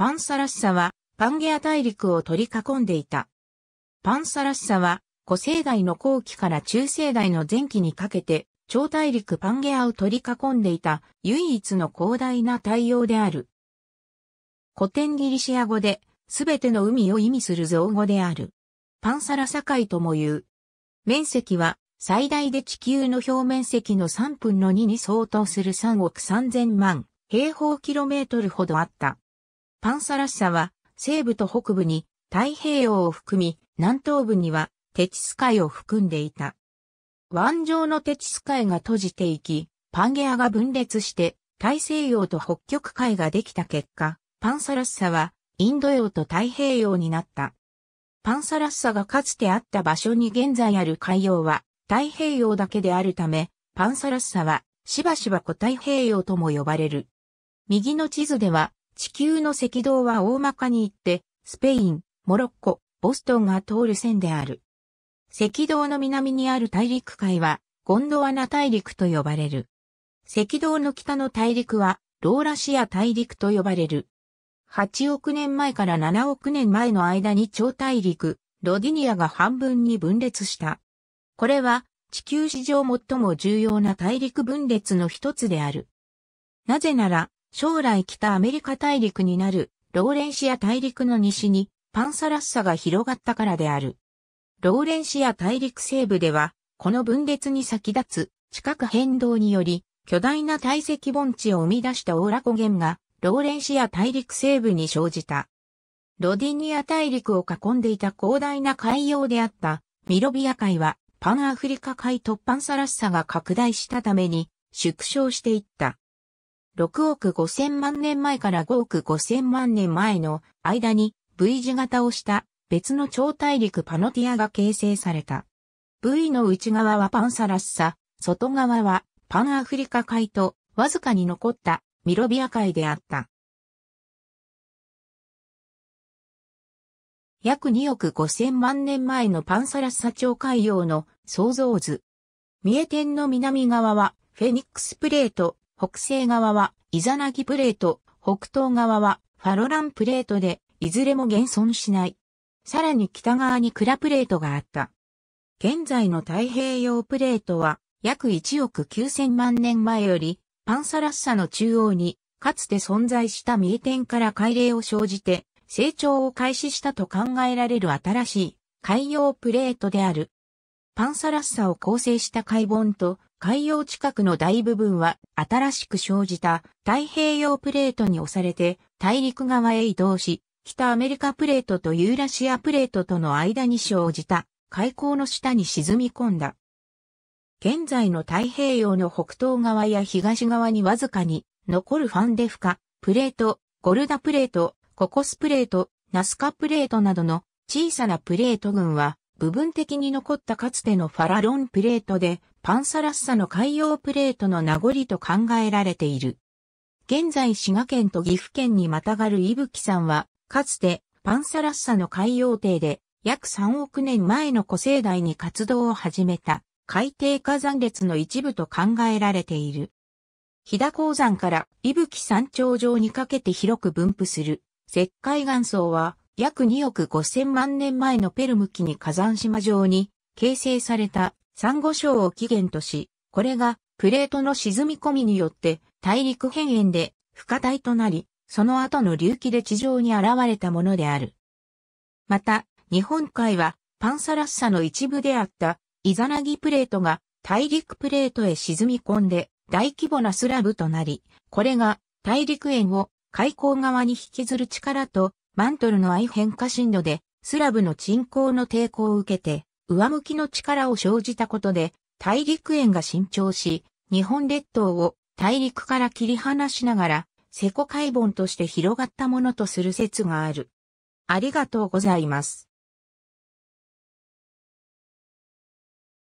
パンサラッサは、パンゲア大陸を取り囲んでいた。パンサラッサは、古生代の後期から中生代の前期にかけて、超大陸パンゲアを取り囲んでいた唯一の広大な太陽である。古典ギリシア語で、すべての海を意味する造語である。パンサラ境とも言う。面積は最大で地球の表面積の3分の2に相当する3億3000万平方キロメートルほどあった。パンサラッサは西部と北部に太平洋を含み、南東部にはテチス海を含んでいた。湾上のテチス海が閉じていき、パンゲアが分裂して大西洋と北極海ができた結果、パンサラッサはインド洋と太平洋になった。パンサラッサがかつてあった場所に現在ある海洋は太平洋だけであるため、パンサラッサはしばしば古太平洋とも呼ばれる。右の地図では地球の赤道は大まかに言って、スペイン、モロッコ、ボストンが通る線である。赤道の南にある大陸海は、ゴンドワナ大陸と呼ばれる。赤道の北の大陸は、ローラシア大陸と呼ばれる。8億年前から7億年前の間に超大陸、ロディニアが半分に分裂した。これは地球史上最も重要な大陸分裂の一つである。なぜなら将来北アメリカ大陸になるローレンシア大陸の西にパンサラッサが広がったからである。ローレンシア大陸西部では、この分裂に先立つ地殻変動により、巨大な堆積盆地を生み出したオーラコゲンが、ローレンシア大陸西部に生じた。ロディニア大陸を囲んでいた広大な海洋であったミロビア海はパンアフリカ海とパンサラッサが拡大したために縮小していった。6億5000万年前から5億5000万年前の間に V 字型をした別の超大陸パノティアが形成された。V の内側はパンサラッサ、外側はパンアフリカ海とわずかに残ったミロビア海であった。約2億5000万年前のパンサラッサ超海洋の創造図。三重県の南側はフェニックスプレート、北西側はイザナギプレート、北東側はファロランプレートで、いずれも現存しない。さらに北側にクラプレートがあった。現在の太平洋プレートは、約1億9000万年前より、パンサラッサの中央に、かつて存在した三重点から海嶺を生じて、成長を開始したと考えられる新しい海洋プレートである。パンサラッサを構成した海盆と海洋近くの大部分は新しく生じた太平洋プレートに押されて大陸側へ移動し、北アメリカプレートとユーラシアプレートとの間に生じた海溝の下に沈み込んだ。現在の太平洋の北東側や東側にわずかに残るファンデフカ、プレート、ゴルダプレート、ココスプレート、ナスカプレートなどの小さなプレート群は部分的に残ったかつてのファラロンプレートでパンサラッサの海洋プレートの名残と考えられている。現在滋賀県と岐阜県にまたがる伊吹山は、かつてパンサラッサの海洋底で約3億年前の古生代に活動を始めた海底火山列の一部と考えられている。飛騨鉱山から伊吹山頂上にかけて広く分布する石灰岩層は約2億5千万年前のペルム紀に火山島上に形成された珊瑚礁を起源とし、これがプレートの沈み込みによって大陸変縁で不可体となり、その後の隆起で地上に現れたものである。また、日本海はパンサラッサの一部であったイザナギプレートが大陸プレートへ沈み込んで大規模なスラブとなり、これが大陸縁を海溝側に引きずる力とマントルの愛変化深度でスラブの沈降の抵抗を受けて上向きの力を生じたことで、大陸円が伸長し、日本列島を大陸から切り離しながら、セコ海盆として広がったものとする説がある。ありがとうございます。